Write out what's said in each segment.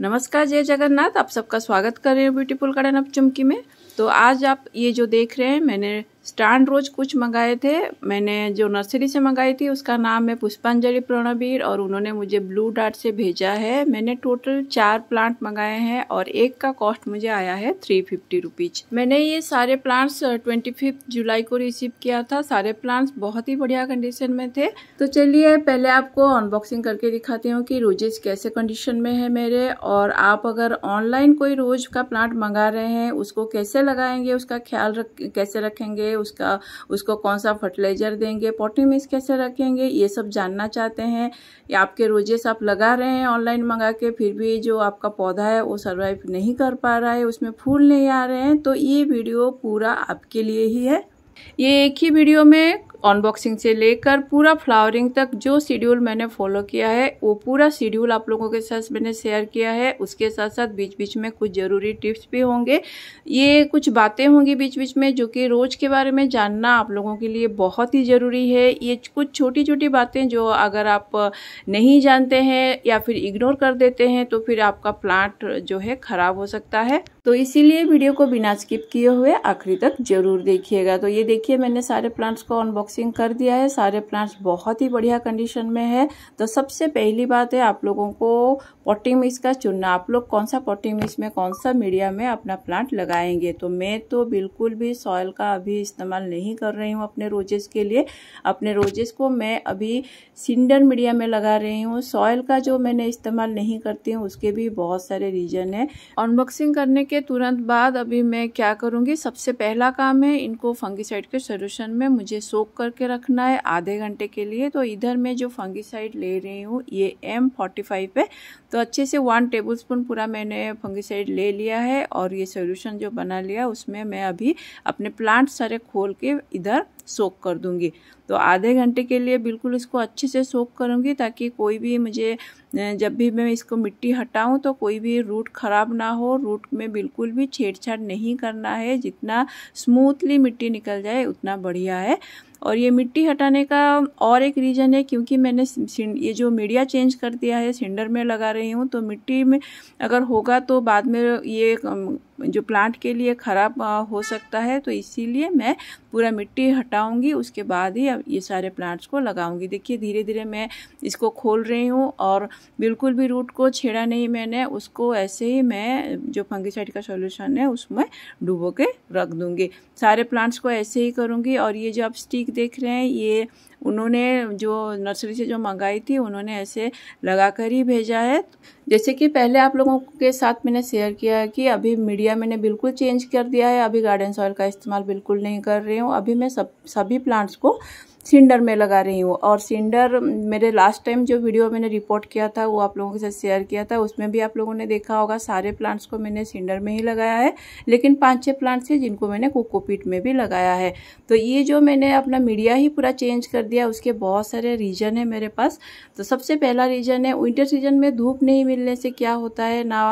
नमस्कार जय जगन्नाथ आप सबका स्वागत कर रहे हो ब्यूटीफुल कड़न अब चुमकी में तो आज आप ये जो देख रहे हैं मैंने स्टांड रोज कुछ मंगाए थे मैंने जो नर्सरी से मंगाई थी उसका नाम है पुष्पांजलि प्रणवीर और उन्होंने मुझे ब्लू डार्ट से भेजा है मैंने टोटल चार प्लांट मंगाए हैं और एक का कॉस्ट मुझे आया है थ्री फिफ्टी रुपीज मैंने ये सारे प्लांट्स ट्वेंटी फिफ्थ जुलाई को रिसीव किया था सारे प्लांट्स बहुत ही बढ़िया कंडीशन में थे तो चलिए पहले आपको अनबॉक्सिंग करके दिखाती हूँ कि रोजेज कैसे कंडीशन में है मेरे और आप अगर ऑनलाइन कोई रोज का प्लांट मंगा रहे हैं उसको कैसे लगाएंगे उसका ख्याल रख कैसे रखेंगे उसका उसको कौन सा फर्टिलाइज़र देंगे पॉटिंग मिक्स कैसे रखेंगे ये सब जानना चाहते हैं या आपके रोजेस आप लगा रहे हैं ऑनलाइन मंगा के फिर भी जो आपका पौधा है वो सर्वाइव नहीं कर पा रहा है उसमें फूल नहीं आ रहे हैं तो ये वीडियो पूरा आपके लिए ही है ये एक ही वीडियो में अनबॉक्सिंग से लेकर पूरा फ्लावरिंग तक जो शेड्यूल मैंने फॉलो किया है वो पूरा शेड्यूल आप लोगों के साथ मैंने शेयर किया है उसके साथ साथ बीच बीच में कुछ ज़रूरी टिप्स भी होंगे ये कुछ बातें होंगी बीच बीच में जो कि रोज़ के बारे में जानना आप लोगों के लिए बहुत ही ज़रूरी है ये कुछ छोटी छोटी बातें जो अगर आप नहीं जानते हैं या फिर इग्नोर कर देते हैं तो फिर आपका प्लांट जो है ख़राब हो सकता है तो इसीलिए वीडियो को बिना स्किप किए हुए आखिरी तक जरूर देखिएगा तो ये देखिए मैंने सारे प्लांट्स को अनबॉक्स अनबॉक्सिंग कर दिया है सारे प्लांट्स बहुत ही बढ़िया कंडीशन में है तो सबसे पहली बात है आप लोगों को पॉटी मिक्स का चुनना आप लोग कौन सा पॉटी मिक्स में कौन सा मीडिया में अपना प्लांट लगाएंगे तो मैं तो बिल्कुल भी सॉयल का अभी इस्तेमाल नहीं कर रही हूँ अपने रोजेस के लिए अपने रोजेस को मैं अभी सिंडर मीडिया में लगा रही हूँ सॉयल का जो मैंने इस्तेमाल नहीं करती हूँ उसके भी बहुत सारे रीजन है अनबॉक्सिंग करने के तुरंत बाद अभी मैं क्या करूँगी सबसे पहला काम है इनको फंगिसाइड के सोल्यूशन में मुझे सोख करके रखना है आधे घंटे के लिए तो इधर मैं जो फंगिसाइड ले रही हूँ ये एम फोर्टी फाइव है तो तो अच्छे से वन टेबलस्पून पूरा मैंने फंगिसाइड ले लिया है और ये सोल्यूशन जो बना लिया उसमें मैं अभी अपने प्लांट सारे खोल के इधर सोख कर दूंगी तो आधे घंटे के लिए बिल्कुल इसको अच्छे से सोख करूँगी ताकि कोई भी मुझे जब भी मैं इसको मिट्टी हटाऊँ तो कोई भी रूट ख़राब ना हो रूट में बिल्कुल भी छेड़छाड़ नहीं करना है जितना स्मूथली मिट्टी निकल जाए उतना बढ़िया है और ये मिट्टी हटाने का और एक रीज़न है क्योंकि मैंने ये जो मीडिया चेंज कर दिया है सिंडर में लगा रही हूँ तो मिट्टी में अगर होगा तो बाद में ये जो प्लांट के लिए ख़राब हो सकता है तो इसीलिए मैं पूरा मिट्टी हटाऊँगी उसके बाद ही ये सारे प्लांट्स को लगाऊंगी देखिए धीरे धीरे मैं इसको खोल रही हूँ और बिल्कुल भी रूट को छेड़ा नहीं मैंने उसको ऐसे ही मैं जो फंगिसाइड का सॉल्यूशन है उसमें डुबो के रख दूँगी सारे प्लांट्स को ऐसे ही करूँगी और ये जो आप स्टिक देख रहे हैं ये उन्होंने जो नर्सरी से जो मंगाई थी उन्होंने ऐसे लगा कर ही भेजा है जैसे कि पहले आप लोगों के साथ मैंने शेयर किया है कि अभी मीडिया मैंने बिल्कुल चेंज कर दिया है अभी गार्डन सॉइल का इस्तेमाल बिल्कुल नहीं कर रही हूँ अभी मैं सब सभी प्लांट्स को सिंडर में लगा रही हूँ और सिंडर मेरे लास्ट टाइम जो वीडियो मैंने रिपोर्ट किया था वो आप लोगों के साथ शेयर किया था उसमें भी आप लोगों ने देखा होगा सारे प्लांट्स को मैंने सिंडर में ही लगाया है लेकिन पाँच छः प्लांट्स हैं जिनको मैंने कोकोपीट में भी लगाया है तो ये जो मैंने अपना मीडिया ही पूरा चेंज कर दिया उसके बहुत सारे रीज़न है मेरे पास तो सबसे पहला रीज़न है विंटर सीजन में धूप नहीं मिलने से क्या होता है ना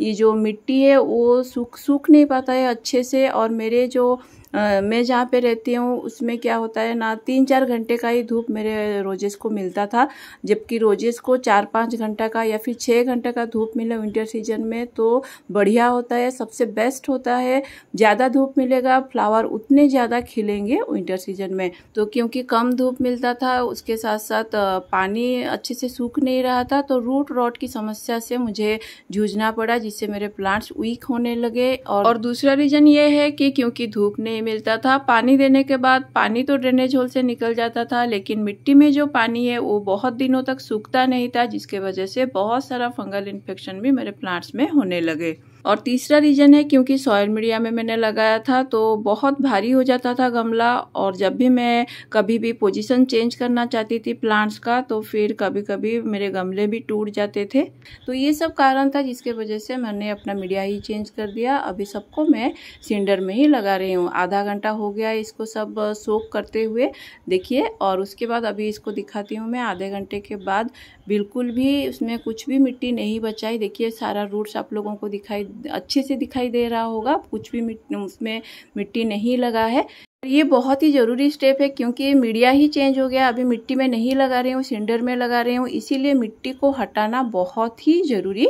ये जो मिट्टी है वो सूख सूख नहीं पाता है अच्छे से और मेरे जो मैं जहाँ पे रहती हूँ उसमें क्या होता है ना तीन चार घंटे का ही धूप मेरे रोजेस को मिलता था जबकि रोजेस को चार पाँच घंटा का या फिर छः घंटे का धूप मिले विंटर सीजन में तो बढ़िया होता है सबसे बेस्ट होता है ज़्यादा धूप मिलेगा फ्लावर उतने ज़्यादा खिलेंगे विंटर सीजन में तो क्योंकि कम धूप मिलता था उसके साथ साथ पानी अच्छे से सूख नहीं रहा था तो रूट रॉट की समस्या से मुझे जूझना पड़ा जिससे मेरे प्लांट्स वीक होने लगे और, और दूसरा रीज़न ये है कि क्योंकि धूप नहीं मिलता था पानी देने के बाद पानी तो ड्रेनेज होल से निकल जाता था लेकिन मिट्टी में जो पानी है वो बहुत दिनों तक सूखता नहीं था जिसके वजह से बहुत सारा फंगल इन्फेक्शन भी मेरे प्लांट्स में होने लगे और तीसरा रीज़न है क्योंकि सॉयल मीडिया में मैंने लगाया था तो बहुत भारी हो जाता था गमला और जब भी मैं कभी भी पोजीशन चेंज करना चाहती थी प्लांट्स का तो फिर कभी कभी मेरे गमले भी टूट जाते थे तो ये सब कारण था जिसके वजह से मैंने अपना मीडिया ही चेंज कर दिया अभी सबको मैं सिलेंडर में ही लगा रही हूँ आधा घंटा हो गया इसको सब सोख करते हुए देखिए और उसके बाद अभी इसको दिखाती हूँ मैं आधे घंटे के बाद बिल्कुल भी उसमें कुछ भी मिट्टी नहीं बचाई देखिए सारा रूट्स आप लोगों को दिखाई अच्छे से दिखाई दे रहा होगा कुछ भी मिट, उसमें मिट्टी नहीं लगा है ये बहुत ही ज़रूरी स्टेप है क्योंकि मीडिया ही चेंज हो गया अभी मिट्टी में नहीं लगा रही हूँ सिंडर में लगा रही हूँ इसीलिए मिट्टी को हटाना बहुत ही ज़रूरी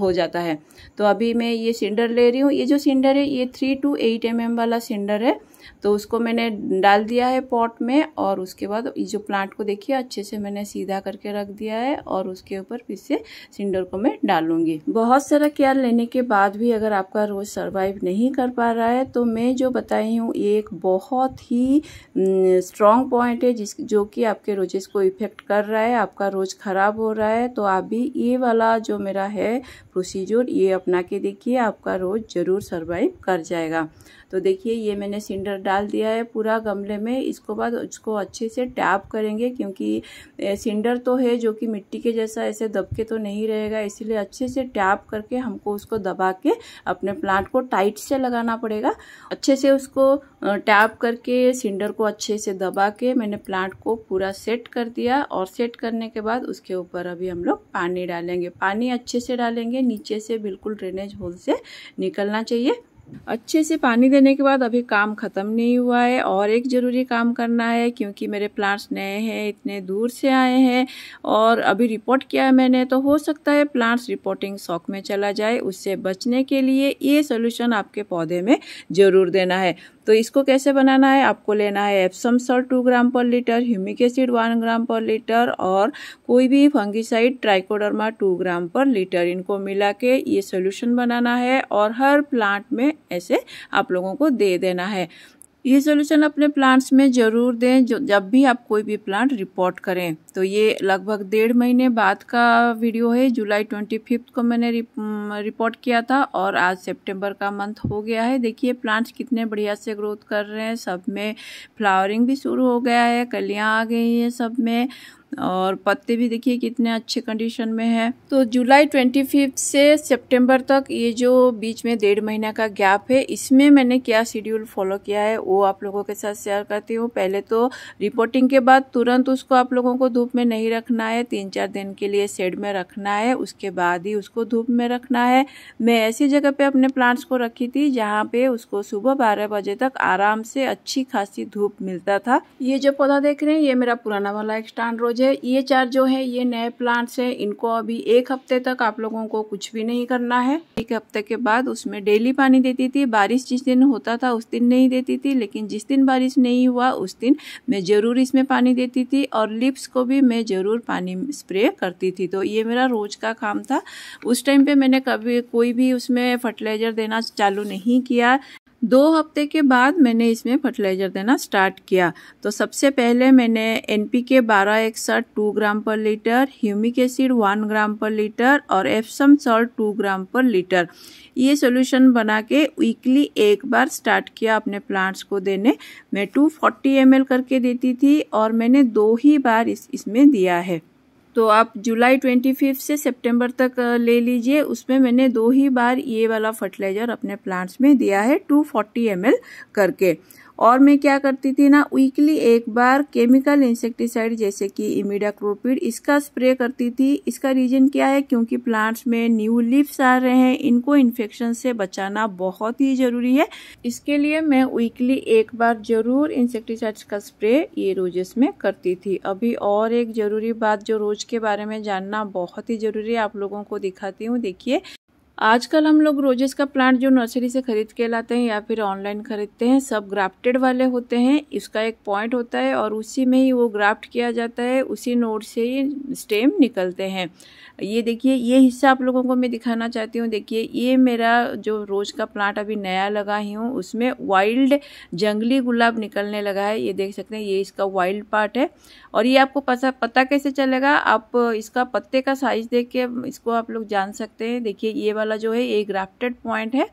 हो जाता है तो अभी मैं ये सिंडर ले रही हूँ ये जो सिंडर है ये थ्री टू एट एम वाला सिंडर है तो उसको मैंने डाल दिया है पॉट में और उसके बाद ये जो प्लांट को देखिए अच्छे से मैंने सीधा करके रख दिया है और उसके ऊपर फिर से सिंडर को मैं डालूंगी बहुत सारा केयर लेने के बाद भी अगर आपका रोज सर्वाइव नहीं कर पा रहा है तो मैं जो बताई हूँ एक बहुत ही स्ट्रॉन्ग पॉइंट है जिस जो कि आपके रोजेस को इफेक्ट कर रहा है आपका रोज खराब हो रहा है तो आप भी ये वाला जो मेरा है प्रोसीजर ये अपना के देखिए आपका रोज जरूर सर्वाइव कर जाएगा तो देखिए ये मैंने सिंडर डाल दिया है पूरा गमले में इसको बाद उसको अच्छे से टैप करेंगे क्योंकि सिंडर तो है जो कि मिट्टी के जैसा ऐसे दबके तो नहीं रहेगा इसीलिए अच्छे से टैप करके हमको उसको दबा के अपने प्लांट को टाइट से लगाना पड़ेगा अच्छे से उसको टैप करके सिंडर को अच्छे से दबा के मैंने प्लांट को पूरा सेट कर दिया और सेट करने के बाद उसके ऊपर अभी हम लोग पानी डालेंगे पानी अच्छे से डालेंगे नीचे से बिल्कुल ड्रेनेज होल से निकलना चाहिए अच्छे से पानी देने के बाद अभी काम ख़त्म नहीं हुआ है और एक ज़रूरी काम करना है क्योंकि मेरे प्लांट्स नए हैं इतने दूर से आए हैं और अभी रिपोर्ट किया है मैंने तो हो सकता है प्लांट्स रिपोर्टिंग शॉक में चला जाए उससे बचने के लिए ये सोल्यूशन आपके पौधे में ज़रूर देना है तो इसको कैसे बनाना है आपको लेना है Epsom salt two gram per litre humic acid one gram per litre और कोई भी fungicide trichoderma to gram per litre इनको मिला के ये सोल्यूशन बनाना है और हर प्लांट में ऐसे आप लोगों को दे देना है ये सोल्यूशन अपने प्लांट्स में ज़रूर दें जो जब भी आप कोई भी प्लांट रिपोर्ट करें तो ये लगभग डेढ़ महीने बाद का वीडियो है जुलाई ट्वेंटी फिफ्थ को मैंने रिपोर्ट किया था और आज सितंबर का मंथ हो गया है देखिए प्लांट्स कितने बढ़िया से ग्रोथ कर रहे हैं सब में फ्लावरिंग भी शुरू हो गया है कलियाँ आ गई हैं सब में और पत्ते भी देखिए कितने अच्छे कंडीशन में है तो जुलाई ट्वेंटी फिफ्थ से सितंबर तक ये जो बीच में डेढ़ महीना का गैप है इसमें मैंने क्या शेड्यूल फॉलो किया है वो आप लोगों के साथ शेयर करती हूँ पहले तो रिपोर्टिंग के बाद तुरंत उसको आप लोगों को धूप में नहीं रखना है तीन चार दिन के लिए शेड में रखना है उसके बाद ही उसको धूप में रखना है मैं ऐसी जगह पर अपने प्लांट्स को रखी थी जहाँ पे उसको सुबह बारह बजे तक आराम से अच्छी खासी धूप मिलता था ये जो पौधा देख रहे हैं ये मेरा पुराना वाला एक स्टांड रोज मुझे ये चार जो है ये नए प्लांट्स हैं इनको अभी एक हफ्ते तक आप लोगों को कुछ भी नहीं करना है एक हफ्ते के बाद उसमें डेली पानी देती थी बारिश जिस दिन होता था उस दिन नहीं देती थी लेकिन जिस दिन बारिश नहीं हुआ उस दिन मैं ज़रूर इसमें पानी देती थी और लिप्स को भी मैं ज़रूर पानी स्प्रे करती थी तो ये मेरा रोज़ का काम था उस टाइम पर मैंने कभी कोई भी उसमें फर्टिलाइज़र देना चालू नहीं किया दो हफ्ते के बाद मैंने इसमें फर्टिलाइज़र देना स्टार्ट किया तो सबसे पहले मैंने एन पी के बारह एक्सठ two gram per litre humic acid one gram per litre और एफसम salt two gram per litre ये सोल्यूशन बना के वीकली एक बार स्टार्ट किया अपने प्लांट्स को देने मैं टू फोर्टी एम करके देती थी और मैंने दो ही बार इस इसमें दिया है तो आप जुलाई ट्वेंटी फिफ्थ से सितंबर तक ले लीजिए उसमें मैंने दो ही बार ये वाला फर्टिलाइज़र अपने प्लांट्स में दिया है टू फोर्टी एम करके और मैं क्या करती थी ना वीकली एक बार केमिकल इंसेक्टिसाइड जैसे कि इमिडाक्रोपिड इसका स्प्रे करती थी इसका रीजन क्या है क्योंकि प्लांट्स में न्यू लीव्स आ रहे हैं इनको इन्फेक्शन से बचाना बहुत ही जरूरी है इसके लिए मैं वीकली एक बार जरूर इंसेक्टिसाइड्स का स्प्रे ये रोजेस में करती थी अभी और एक जरूरी बात जो रोज के बारे में जानना बहुत ही जरूरी है आप लोगों को दिखाती हूँ देखिए आजकल हम लोग रोजेस का प्लांट जो नर्सरी से खरीद के लाते हैं या फिर ऑनलाइन खरीदते हैं सब ग्राफ्टेड वाले होते हैं इसका एक पॉइंट होता है और उसी में ही वो ग्राफ्ट किया जाता है उसी नोट से ही स्टेम निकलते हैं ये देखिए ये हिस्सा आप लोगों को मैं दिखाना चाहती हूँ देखिए ये मेरा जो रोज़ का प्लांट अभी नया लगा ही हूँ उसमें वाइल्ड जंगली गुलाब निकलने लगा है ये देख सकते हैं ये इसका वाइल्ड पार्ट है और ये आपको पता पता कैसे चलेगा आप इसका पत्ते का साइज़ देख के इसको आप लोग जान सकते हैं देखिए ये वाला वाला जो है ये ग्राफ्टेड पॉइंट है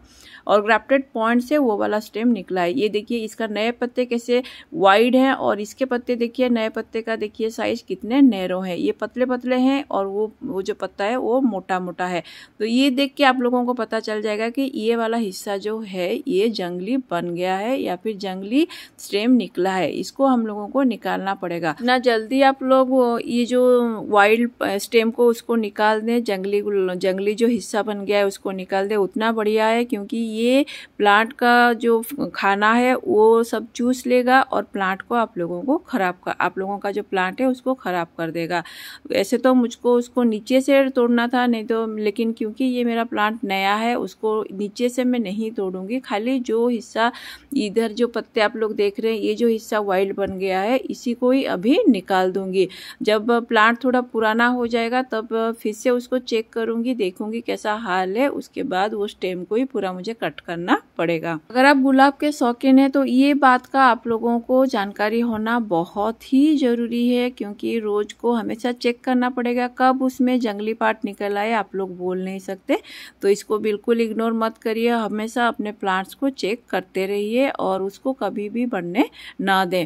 और ग्राफ्टेड पॉइंट से वो वाला स्टेम निकला है ये देखिए इसका नए पत्ते कैसे वाइड हैं और इसके पत्ते देखिए नए पत्ते का देखिए साइज कितने नैरो है ये पतले पतले हैं और वो वो जो पत्ता है वो मोटा मोटा है तो ये देख के आप लोगों को पता चल जाएगा कि ये वाला हिस्सा जो है ये जंगली बन गया है या फिर जंगली स्टेम निकला है इसको हम लोगों को निकालना पड़ेगा ना जल्दी आप लोग ये जो वाइल्ड स्टेम को उसको निकाल दें जंगली जंगली जो हिस्सा बन गया है उसको निकाल दे उतना बढ़िया है क्योंकि ये प्लांट का जो खाना है वो सब चूस लेगा और प्लांट को आप लोगों को ख़राब कर आप लोगों का जो प्लांट है उसको ख़राब कर देगा ऐसे तो मुझको उसको नीचे से तोड़ना था नहीं तो लेकिन क्योंकि ये मेरा प्लांट नया है उसको नीचे से मैं नहीं तोड़ूँगी खाली जो हिस्सा इधर जो पत्ते आप लोग देख रहे हैं ये जो हिस्सा वाइल्ड बन गया है इसी को ही अभी निकाल दूँगी जब प्लांट थोड़ा पुराना हो जाएगा तब फिर से उसको चेक करूँगी देखूँगी कैसा हाल पहले उसके बाद वो स्टेम को ही पूरा मुझे कट करना पड़ेगा अगर आप गुलाब के शौकीन है तो ये बात का आप लोगों को जानकारी होना बहुत ही जरूरी है क्योंकि रोज को हमेशा चेक करना पड़ेगा कब उसमें जंगली पार्ट निकल आए आप लोग बोल नहीं सकते तो इसको बिल्कुल इग्नोर मत करिए हमेशा अपने प्लांट्स को चेक करते रहिए और उसको कभी भी बढ़ने ना दें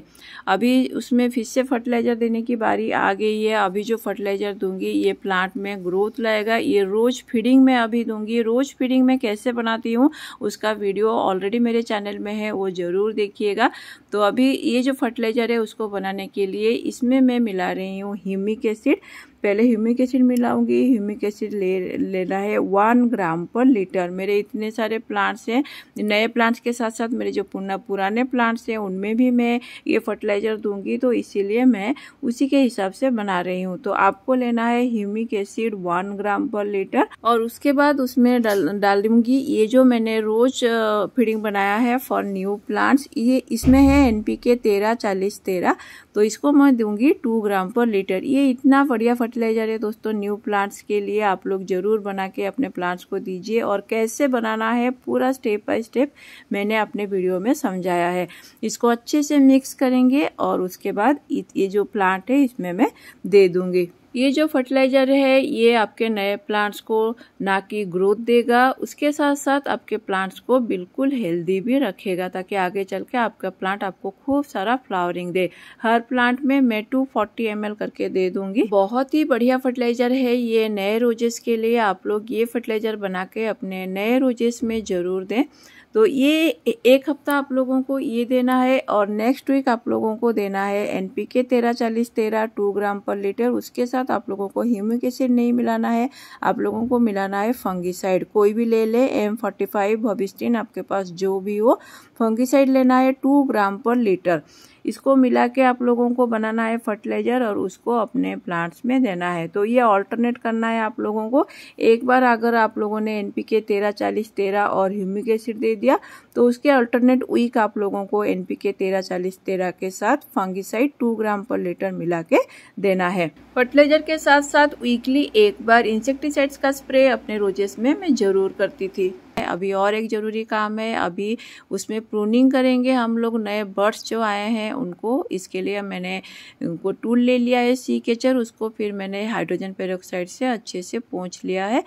अभी उसमें फिर से फर्टिलाइज़र देने की बारी आ गई है अभी जो फर्टिलाइज़र दूंगी ये प्लांट में ग्रोथ लाएगा ये रोज़ फीडिंग में अभी दूंगी दूंगी रोज़ फीडिंग मैं कैसे बनाती हूँ उसका वीडियो ऑलरेडी मेरे चैनल में है वो ज़रूर देखिएगा तो अभी ये जो फर्टिलाइज़र है उसको बनाने के लिए इसमें मैं मिला रही हूँ ह्यूमिक एसिड पहले ह्यूमिक एसिड मिलाऊंगी ह्यूमिक एसिड ले लेना है वन ग्राम पर लीटर मेरे इतने सारे प्लांट्स हैं नए प्लांट्स के साथ साथ मेरे जो पुनः पुराने प्लांट्स हैं उनमें भी मैं ये फर्टिलाइज़र दूंगी तो इसीलिए मैं उसी के हिसाब से बना रही हूँ तो आपको लेना है humic acid one gram per litre और उसके बाद उसमें डाल डाल दूंगी ये जो मैंने रोज फीडिंग बनाया है फॉर न्यू प्लांट्स ये इसमें है एन पी के तेरह चालीस तेरह तो इसको मैं दूंगी टू ग्राम पर लीटर ये इतना बढ़िया फर्टिलाइज़र है दोस्तों न्यू प्लांट्स के लिए आप लोग ज़रूर बना के अपने प्लांट्स को दीजिए और कैसे बनाना है पूरा स्टेप बाय स्टेप मैंने अपने वीडियो में समझाया है इसको अच्छे से मिक्स करेंगे और उसके बाद ये जो प्लांट है इसमें मैं दे दूँगी ये जो फर्टिलाइज़र है ये आपके नए प्लांट्स को ना कि ग्रोथ देगा उसके साथ साथ आपके प्लांट्स को बिल्कुल हेल्दी भी रखेगा ताकि आगे चल के आपका प्लांट आपको खूब सारा फ्लावरिंग दे हर प्लांट में मैं टू फोर्टी एम करके दे दूंगी बहुत ही बढ़िया फर्टिलाइज़र है ये नए रोजेस के लिए आप लोग ये फर्टिलाइज़र बना के अपने नए रोजेस में ज़रूर दें तो ये एक हफ्ता आप लोगों को ये देना है और नेक्स्ट वीक आप लोगों को देना है एन पी के तेरह चालीस तेरह टू ग्राम पर लीटर उसके साथ आप लोगों को ह्यूमिक एसिड नहीं मिलाना है आप लोगों को मिलाना है फंगिसाइड कोई भी ले ले एम फोर्टी फाइव भविस्टिन आपके पास जो भी हो फंगिसाइड लेना है टू ग्राम पर लीटर इसको मिला के आप लोगों को बनाना है फर्टिलाइज़र और उसको अपने प्लांट्स में देना है तो ये ऑल्टरनेट करना है आप लोगों को एक बार अगर आप लोगों ने एन पी के तेरह चालीस तेरह और ह्यूमिक एसिड दे दिया तो उसके अल्टरनेट वीक आप लोगों को एन पी के तेरह चालीस तेरह के साथ fungicide to gram per litre मिला के देना है फर्टिलाइजर के साथ साथ वीकली एक बार इंसेक्टिसाइड्स का स्प्रे अपने रोजेस में मैं जरूर करती थी अभी और एक ज़रूरी काम है अभी उसमें प्रूनिंग करेंगे हम लोग नए बर्ड्स जो आए हैं उनको इसके लिए मैंने उनको टूल ले लिया है सी केचर उसको फिर मैंने हाइड्रोजन पेरोक्साइड से अच्छे से पोंछ लिया है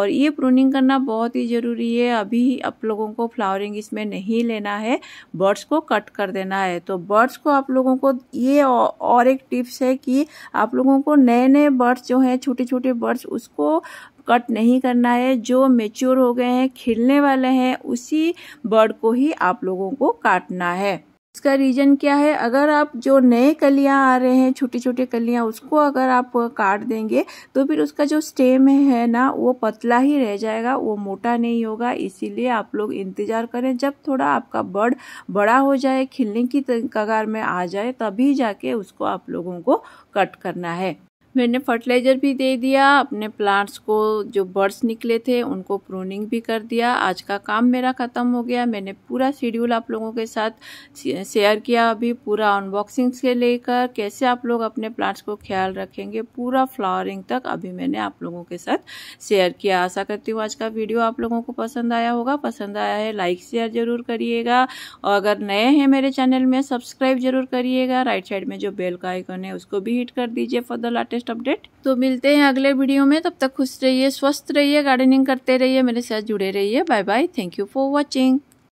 और ये प्रूनिंग करना बहुत ही ज़रूरी है अभी आप लोगों को फ्लावरिंग इसमें नहीं लेना है बर्ड्स को कट कर देना है तो बर्ड्स को आप लोगों को ये और एक टिप्स है कि आप लोगों को नए नए बर्ड्स जो हैं छोटे छोटे बर्ड्स उसको कट नहीं करना है जो मेच्योर हो गए हैं खिलने वाले हैं उसी बर्ड को ही आप लोगों को काटना है इसका रीजन क्या है अगर आप जो नए कलियां आ रहे हैं छोटी छोटी कलियां उसको अगर आप काट देंगे तो फिर उसका जो स्टेम है ना वो पतला ही रह जाएगा वो मोटा नहीं होगा इसीलिए आप लोग इंतज़ार करें जब थोड़ा आपका बर्ड बड़ा हो जाए खिलने की कगार में आ जाए तभी जाके उसको आप लोगों को कट करना है मैंने फर्टिलाइज़र भी दे दिया अपने प्लांट्स को जो बर्ड्स निकले थे उनको प्रूनिंग भी कर दिया आज का काम मेरा ख़त्म हो गया मैंने पूरा शेड्यूल आप लोगों के साथ शेयर किया अभी पूरा अनबॉक्सिंग से लेकर कैसे आप लोग अपने प्लांट्स को ख्याल रखेंगे पूरा फ्लावरिंग तक अभी मैंने आप लोगों के साथ शेयर किया आशा करती हूँ आज का वीडियो आप लोगों को पसंद आया होगा पसंद आया है लाइक शेयर ज़रूर करिएगा और अगर नए हैं मेरे चैनल में सब्सक्राइब जरूर करिएगा राइट साइड में जो बेल का आइकन है उसको भी हिट कर दीजिए for the latest latest update तो मिलते हैं अगले वीडियो में तब तक खुश रहिए स्वस्थ रहिए गार्डनिंग करते रहिए मेरे साथ जुड़े रहिए bye bye thank you for watching